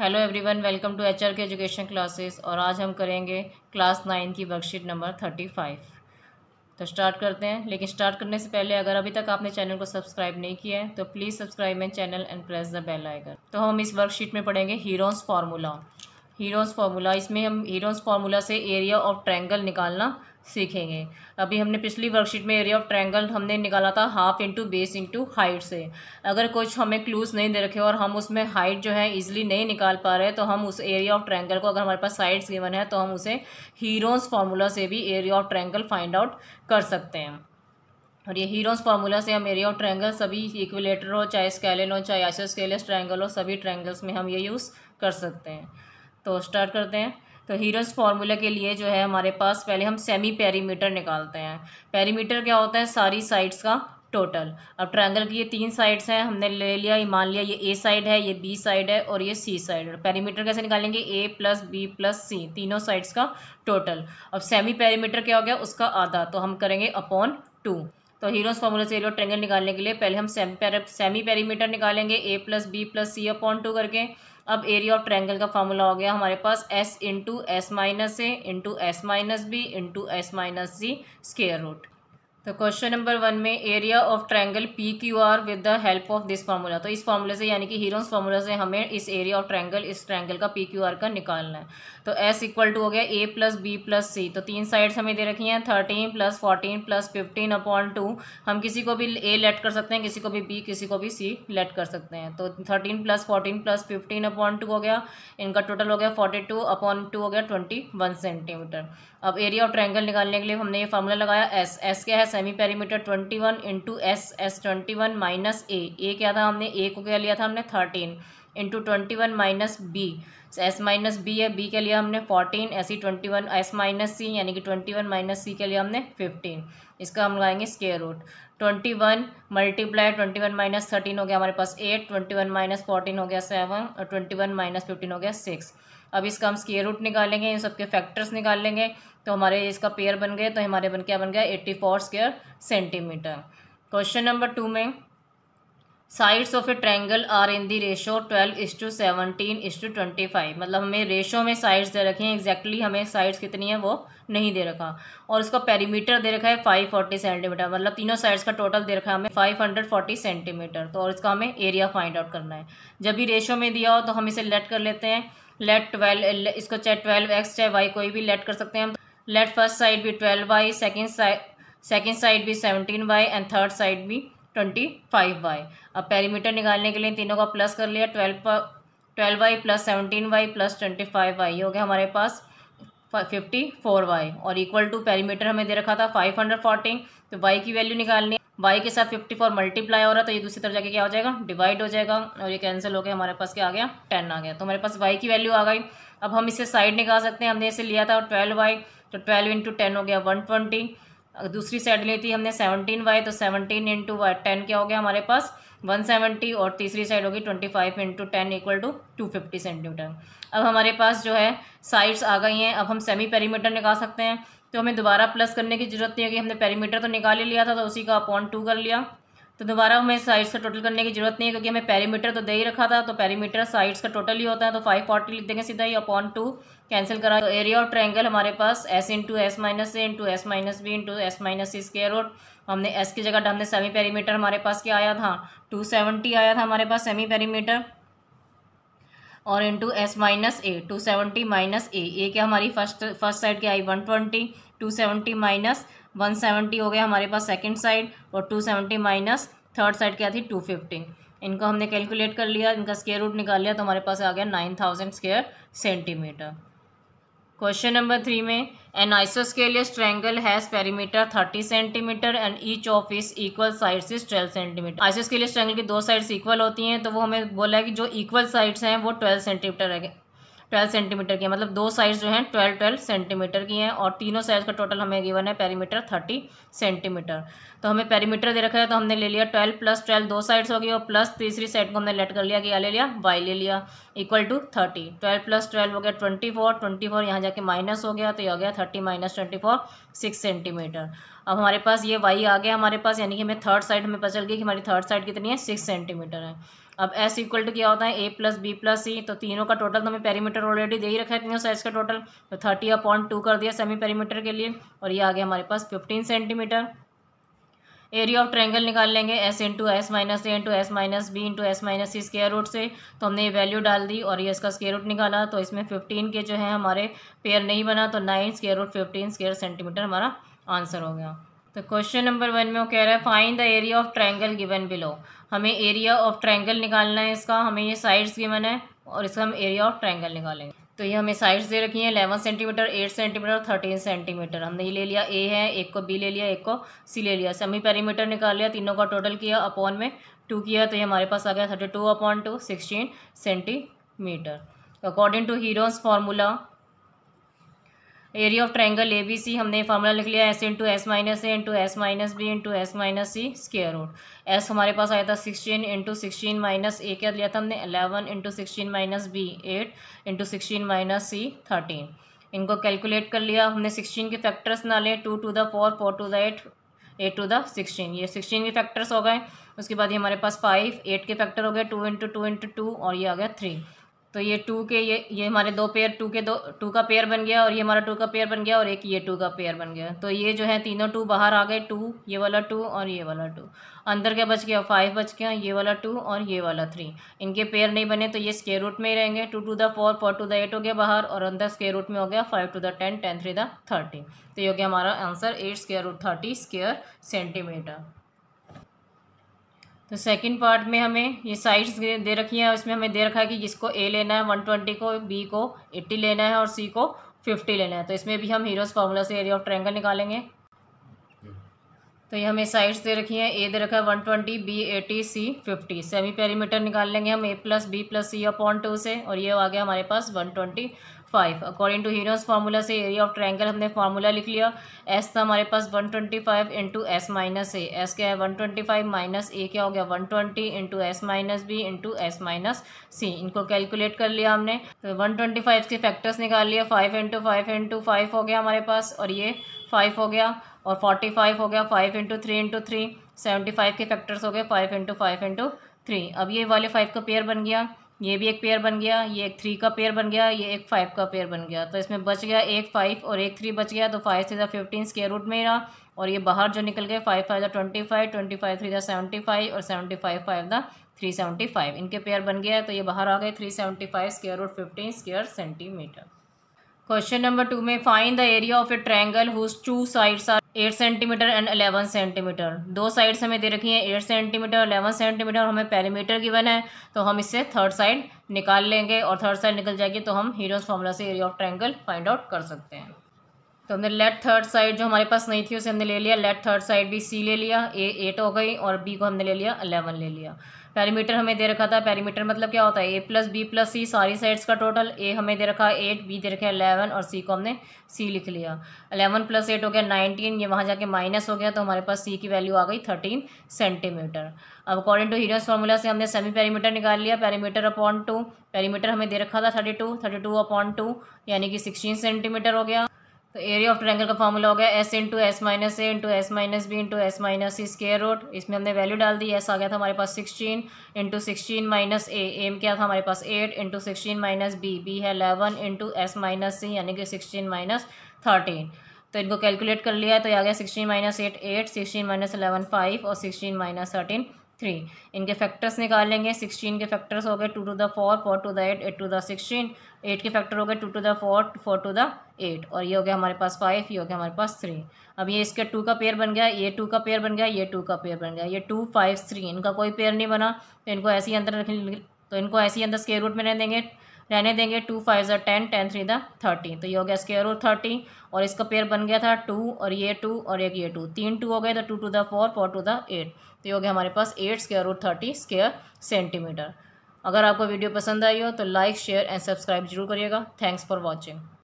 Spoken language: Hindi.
hello everyone welcome to H K education classes और आज हम करेंगे क्लास नाइन की वर्कशीट नंबर थर्टी फाइव तो स्टार्ट करते हैं लेकिन स्टार्ट करने से पहले अगर अभी तक आपने चैनल को सब्सक्राइब नहीं किया है तो please subscribe my channel and press the bell icon तो हम इस वर्कशीट में पढ़ेंगे हीरोज़ फार्मूला हीरोज़ फार्मूला इसमें हम हीरोज़ फार्मूला से एरिया ऑफ ट्रैंगल निकालना सीखेंगे अभी हमने पिछली वर्कशीट में एरिया ऑफ ट्रायंगल हमने निकाला था half into base into height से अगर कुछ हमें क्लूज नहीं दे रखे और हम उसमें हाइट जो है इजिली नहीं निकाल पा रहे तो हम उस एरिया ऑफ ट्रायंगल को अगर हमारे पास साइड्स गिवन है तो हम उसे हीरोज फार्मूला से भी area of triangle find out कर सकते हैं और ये हीरोज फार्मूला से हम एरिया ऑफ ट्रैंगल सभी इक्विलेटर हो चाहे स्केलन हो चाहे आइसोस्केलस ट्रैंगल हो सभी ट्रैंगल्स में हम ये यूज़ कर सकते हैं तो स्टार्ट करते हैं तो हीरोज़ फार्मूला के लिए जो है हमारे पास पहले हम सेमी पेरीमीटर निकालते हैं पेरीमीटर क्या होता है सारी साइड्स का टोटल अब ट्रायंगल की ये तीन साइड्स हैं हमने ले लिया ये मान लिया ये ए साइड है ये बी साइड है और ये सी साइड है पैरीमीटर कैसे निकालेंगे A plus B plus C तीनों साइड्स का टोटल अब सेमी पैरीमीटर क्या हो गया उसका आधा तो हम करेंगे अपॉन टू तो हीरोज फार्मूला से ट्रायंगल ट्रेंगल निकालने के लिए पहले हम सेमी पैर, सेमी पेरीमीटर निकालेंगे A plus B plus C upon two करके अब एरिया ऑफ ट्रायंगल का फार्मूला हो गया हमारे पास एस इंटू एस माइनस ए into S minus B into S minus सी स्केयर रूट तो क्वेश्चन नंबर वन में area of triangle P Q R with the help of this formula तो इस फार्मूले से यानी कि हीरोन्स फार्मूला से हमें इस एरिया ऑफ ट्रायंगल इस ट्रायंगल का पी क्यू आर का निकालना है तो एस इक्वल टू हो गया ए प्लस बी प्लस सी तो तीन साइड्स हमें दे रखी हैं thirteen plus fourteen plus fifteen upon two हम किसी को भी ए लेट कर सकते हैं किसी को भी बी किसी को भी सी लेट कर सकते हैं तो thirteen plus fourteen plus fifteen upon two हो गया इनका टोटल हो गया फोर्टी टू अपॉन टू हो गया ट्वेंटी वन सेंटीमीटर अब एरिया ऑफ ट्रायंगल निकालने के लिए हमने ये फार्मूला लगाया एस एस क्या है semi perimeter twenty one into S S twenty one minus ए ए क्या था हमने ए को क्या लिया था हमने thirteen into twenty one minus B S minus B है बी के लिए हमने फोर्टीन ऐसी ट्वेंटी वन एस माइनस सी यानी कि ट्वेंटी वन माइनस सी के लिए हमने फिफ्टीन इसका हम लगाएंगे square root twenty one multiply twenty one minus thirteen हो गया हमारे पास eight twenty one minus fourteen हो गया सेवन और ट्वेंटी वन माइनस फिफ्टीन हो गया सिक्स अब इसका हम स्केयर रूट निकालेंगे इन सबके फैक्टर्स निकाल लेंगे तो हमारे इसका पेयर बन गए तो हमारे बन क्या बन गया eighty four square centimetre question number two में sides of a triangle are in the ratio twelve is to seventeen is to twenty five मतलब हमें रेशो में साइड्स दे रखी हैं एग्जैक्टली exactly हमें साइड्स कितनी है वो नहीं दे रखा और उसका पेरीमीटर दे रखा है फाइव फोर्टी सेंटीमीटर मतलब तीनों साइड्स का टोटल दे रखा है हमें फाइव हंड्रेड फोर्टी सेंटीमीटर तो और इसका हमें एरिया फाइंड आउट करना है जब भी रेशो में दिया हो तो हम इसे लेट कर लेते हैं लेट ट्वेल्व इसको चाहे ट्वेल्व एक्स चाहे वाई कोई भी लेट कर सकते हैं हम लेट फर्स्ट साइड भी twelve y second side second side भी seventeen y and third side भी ट्वेंटी फाइव वाई अब पेरीमीटर निकालने के लिए तीनों का प्लस कर लिया twelve twelve y plus seventeen y plus twenty five y हो गया हमारे पास फिफ्टी फोर वाई और इक्वल टू पैरीमीटर हमें दे रखा था फाइव हंड्रेड फोर्टी तो वाई की वैल्यू निकालनी है वाई के साथ फिफ्टी फोर मल्टीप्लाई हो रहा है तो ये दूसरी तरफ जाके क्या हो जाएगा डिवाइड हो जाएगा और ये कैंसिल हो गया हमारे पास क्या आ गया टेन आ गया तो हमारे पास वाई की वैल्यू आ गई अब हम इसे साइड निकाल सकते हैं हमने इसे लिया था ट्वेल्व वाई तो ट्वेल्व इंटू टेन हो गया वन ट्वेंटी दूसरी साइड ली थी हमने सेवनटीन वाई तो सेवनटीन इंटू वाई टेन क्या हो गया हमारे पास वन सेवेंटी और तीसरी साइड होगी twenty five into ten equal to two fifty centimetre अब हमारे पास जो है साइड्स आ गई हैं अब हम सेमी पेरीमीटर निकाल सकते हैं तो हमें दोबारा प्लस करने की जरूरत नहीं होगी हमने पेरीमीटर तो निकाल ही लिया था तो उसी का अपॉन टू कर लिया तो दोबारा हमें साइड्स का टोटल करने की जरूरत नहीं है क्योंकि हमें पैरीमीटर तो दे ही रखा था तो पैरीमीटर साइड्स का टोटल ही होता है तो फाइव फोर्टी लिख देंगे सीधा ही अपॉन टू कैंसिल करा तो एरिया और ट्रायंगल हमारे पास एस इंटू एस माइनस ए into S minus B into S minus सी स्केयर रोड हमने एस की जगह हमने सेमी पैरीमीटर हमारे पास क्या आया था टू सेवेंटी आया था हमारे पास सेमी पैरीमीटर और into S minus a two seventy minus ए ए क्या हमारी फर्स्ट फर्स्ट साइड क्या आई one twenty two seventy minus one seventy हो गया हमारे पास सेकेंड साइड और two seventy minus third side क्या थी टू फिफ्टी इनको हमने कैलकुलेट कर लिया इनका स्केयर रूट निकाल लिया तो हमारे पास आ गया nine thousand square centimetre question number three में an isosceles triangle has perimeter thirty centimetre and each of its equal side is twelve centimetre isosceles triangle की दो साइड्स इक्वल होती हैं तो वो हमें बोला है कि जो इक्वल साइड्स हैं वो ट्वेल्व सेंटीमीटर ट्वेल्व सेंटीमीटर की है मतलब दो साइज जो हैं ट्वेल्व ट्वेल्व सेंटीमीटर की हैं और तीनों साइज का टोटल हमें गिवन है पेरीमीटर थर्टी सेंटीमीटर तो हमें पेरीमीटर दे रखा है तो हमने ले लिया ट्वेल्व प्लस ट्वेल्व दो साइड्स हो गई और प्लस तीसरी साइड को हमने लेट कर लिया क्या ले लिया वाई ले लिया equal to thirty twelve plus twelve हो गया ट्वेंटी फोर ट्वेंटी फोर यहाँ जाके माइनस हो गया तो ये हो गया thirty minus twenty four six centimetre अब हमारे पास ये वाई आ गया हमारे पास यानी कि हमें थर्ड साइड हमें पता चल गई कि हमारी थर्ड साइड कितनी है सिक्स सेंटीमीटर है अब एस इक्वल टू क्या होता है ए प्लस बी प्लस सी तो तीनों का टोटल तो हमें पेरीमीटर ऑलरेडी दे ही रखा है तीनों साइज का टोटल तो थर्टी अपॉइंट टू कर दिया सेमी पेरीमीटर के लिए और ये आ गया हमारे पास fifteen centimetre area of triangle निकाल लेंगे एस इंटू एस माइनस ए into S minus B into S minus सी स्केयर रूट से तो हमने ये वैल्यू डाल दी और ये इसका स्केयर रूट निकाला तो इसमें फिफ्टीन के जो है हमारे पेयर नहीं बना तो nine square root fifteen square centimetre हमारा आंसर हो गया तो क्वेश्चन नंबर वन में वो कह रहा है find the area of triangle given below हमें एरिया ऑफ ट्रायंगल निकालना है इसका हमें ये साइड्स गिवन है और इसका हम एरिया ऑफ ट्रायंगल निकालेंगे तो ये हमें साइड्स दे रखी हैं एलेवन सेंटीमीटर एट सेंटीमीटर और थर्टीन सेंटीमीटर हमने ये ले लिया ए है एक को बी ले लिया एक को सी ले लिया सेमी पेरीमीटर निकाल लिया तीनों का टोटल किया अपॉन में टू किया तो ये हमारे पास आ गया thirty two upon two sixteen centimetre according to Heron's formula area of triangle a b c हमने फार्मूला लिख लिया एस इंटू एस माइनस ए into S minus B into S minus सी स्केयर रूट एस हमारे पास आया था sixteen into sixteen minus a क्या लिया था हमने eleven into sixteen minus b eight into sixteen minus c thirteen इनको कैलकुलेट कर लिया हमने सिक्सटीन के फैक्टर्स ना लें टू टू द फोर फोर टू द एट एट टू द सिक्सटीन ये सिक्सटीन के फैक्टर्स हो गए उसके बाद ये हमारे पास फाइव एट के फैक्टर हो गए two into two into two और ये आ गया थ्री तो ये टू के ये ये हमारे दो पेयर टू के दो टू का पेयर बन गया और ये हमारा टू का पेयर बन गया और एक ये टू का पेयर बन गया तो ये जो है तीनों टू बाहर आ गए टू ये वाला टू और ये वाला टू अंदर क्या बच गया फाइव बच गया ये वाला टू और ये वाला थ्री इनके पेयर नहीं बने तो ये स्केयर रूट में ही रहेंगे टू टू द फोर फोर टू द एट हो गया बाहर और अंदर स्केयर रूट में हो गया फाइव टू द टेन टेन थ्री द थर्टी तो ये हो गया हमारा answer eight square root thirty square centimetre तो सेकंड पार्ट में हमें ये साइड्स दे रखी हैं इसमें हमें दे रखा है कि जिसको ए लेना है वन ट्वेंटी को बी को एट्टी लेना है और सी को फिफ्टी लेना है तो इसमें भी हम हीरोज़ फार्मूला से एरिया ऑफ ट्रैंगल निकालेंगे तो ये हमें साइड्स दे रखी हैं ए दे रखा है one twenty b eighty c fifty semi perimeter निकाल लेंगे हम a plus B plus C upon two से और ये आ गया हमारे पास one twenty five according to Heron's formula से एरिया ऑफ ट्रायंगल हमने फार्मूला लिख लिया एस था हमारे पास one twenty five into S minus a s क्या है one twenty five minus a क्या हो गया one twenty into S minus B into S minus c इनको कैलकुलेट कर लिया हमने तो वन ट्वेंटी फाइव के फैक्टर्स निकाल लिए five into five into five हो गया हमारे पास और ये फाइव हो गया और फोर्टी फाइव हो गया five into three into three seventy five के फैक्टर्स हो गए five into five into three अब ये वाले फाइव का पेयर बन गया ये भी एक पेयर बन गया ये एक थ्री का पेयर बन गया ये एक फाइव का पेयर बन गया तो इसमें बच गया एक फाइव और एक थ्री बच गया तो फाइव थ्री ज़ा फिफ्टीन स्केयर रूट में रहा और ये बाहर जो निकल गए फाइव फाइव ज़ा twenty five twenty five three ज़ा सेवेंटी फाइव और सेवेंटी फाइव फाइव ज़ा थ्री सेवेंटी फाइव इनके पेयर बन गया तो ये बाहर आ गए three seventy five square root fifteen square centimetre question number two में find the area of a triangle whose two sides are eight centimetre and eleven centimetre दो साइड्स हमें दे रखी हैं एट सेंटीमीटर अलेवन सेंटीमीटर हमें पैरीमीटर गिवन है तो हम इससे थर्ड साइड निकाल लेंगे और थर्ड साइड निकल जाएगी तो हम हीरोज फॉर्मूला से area of triangle find out कर सकते हैं तो हमने लेट थर्ड साइड जो हमारे पास नहीं थी उसे हमने ले लिया लेट थर्ड साइड भी सी ले लिया ए एट हो गई और बी को हमने ले लिया अलेवन ले लिया पैरीमीटर हमें दे रखा था पैरीमीटर मतलब क्या होता है a plus B plus c सारी साइड्स का टोटल ए हमें दे रखा है एट बी दे रखा है अलेवन और सी को हमने सी लिख लिया अलेवन प्लस एट हो गया नाइनटीन ये वहाँ जाके माइनस हो गया तो हमारे पास सी की वैल्यू आ गई थर्टीन सेंटीमीटर अब अकॉर्डिंग टू हीरस फार्मूला से हमने सेमी पैरीमीटर निकाल लिया पैरीमीटर अपॉन टू पैरीमीटर हमें दे रखा था thirty two thirty two upon two यानी कि सिक्सटीन सेंटीमीटर हो गया तो एरिया ऑफ ट्रायंगल का फॉर्मूला हो गया एस इंटू एस माइनस ए into S minus B into S minus सी स्केयर रोड इसमें हमने वैल्यू डाल दी एस आ गया था हमारे पास sixteen into sixteen minus a m क्या था हमारे पास eight into sixteen minus b b है अलेवन इंटू एस माइनस सी यानी कि सिक्सटीन माइनस थर्टीन तो इनको कैलकुलेट कर लिया तो आ गया sixteen minus eight eight sixteen minus eleven five और सिक्सटीन माइनस थर्टीन थ्री इनके फैक्टर्स निकालेंगे सिक्सटीन के फैक्टर्स हो गए टू टू द फोर फोर टू द एट एट टू द सिक्सटीन एट के फैक्टर हो गए टू टू द फोर फोर टू द एट और ये हो गया हमारे पास फाइव ये हो गया हमारे पास थ्री अब ये इसके टू का पेयर बन गया ये टू का पेयर बन गया ये टू का पेयर बन गया ये टू फाइव थ्री इनका कोई पेयर नहीं बना तो इनको ऐसे ही अंदर रख तो इनको ऐसे ही अंदर स्केयर रूट में रह देंगे रहने देंगे टू फाइव ज़ा टेन टेन थ्री द थर्टी तो ये हो गया स्केयर और थर्टी और इसका पेयर बन गया था टू और ये टू और एक ये टू तीन टू हो गए तो टू टू द फोर फोर टू द एट तो ये हो गया हमारे पास एट स्केयर और थर्टी स्केयर सेंटीमीटर अगर आपको वीडियो पसंद आई हो तो लाइक शेयर एंड सब्सक्राइब जरूर करिएगा थैंक्स फॉर वॉचिंग